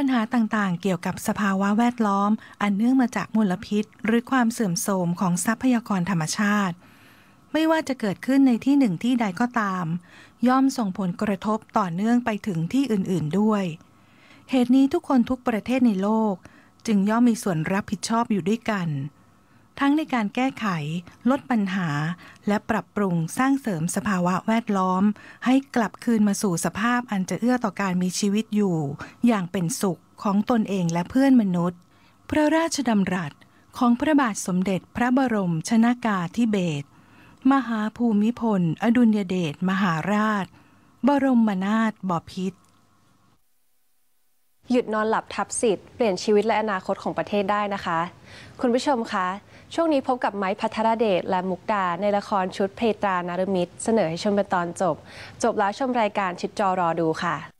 ปัญหาต่างๆ เกี่ยวกับสภาวะแวดล้อม อันเนื่องมาจากมลพิษ หรือความเสื่อมโทรมของทรัพยากรธรรมชาติ ไม่ว่าจะเกิดขึ้นในที่หนึ่งที่ใดก็ตาม ย่อมส่งผลกระทบต่อเนื่องไปถึงที่อื่นๆด้วย เหตุนี้ทุกคนทุกประเทศในโลกจึงย่อมมีส่วนรับผิดชอบอยู่ด้วยกันทั้งในการแก้ไขลดปัญหาและปรับปรุง สร้างเสริมสภาวะแวดล้อม ให้กลับคืนมาสู่สภาพอันจะเอื้อต่อการมีชีวิตอยู่ อย่างเป็นสุขของตนเองและเพื่อนมนุษย์ พระราชดำรัสของพระบาทสมเด็จพระบรมชนากาธิเบศมหาภูมิพล อดุลยเดชมหาราช บรมนาถบพิตรหยุดนอนหลับทับสิทธิ์เปลี่ยนชีวิตและอนาคตของประเทศได้นะคะ คุณผู้ชมคะช่วงนี้พบกับไม้พัทรเดช และมุกดาในละครชุดเพตรา นารมิตร เสนอให้ชมเป็นตอนจบ จบแล้วชมรายการชิดจอรอดูค่ะ